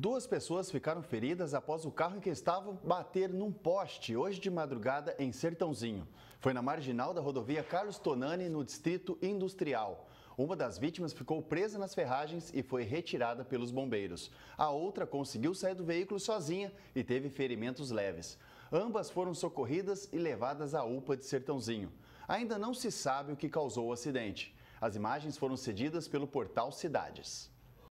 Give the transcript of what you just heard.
Duas pessoas ficaram feridas após o carro em que estavam bater num poste hoje de madrugada em Sertãozinho. Foi na marginal da rodovia Carlos Tonani, no Distrito Industrial. Uma das vítimas ficou presa nas ferragens e foi retirada pelos bombeiros. A outra conseguiu sair do veículo sozinha e teve ferimentos leves. Ambas foram socorridas e levadas à UPA de Sertãozinho. Ainda não se sabe o que causou o acidente. As imagens foram cedidas pelo portal Cidades.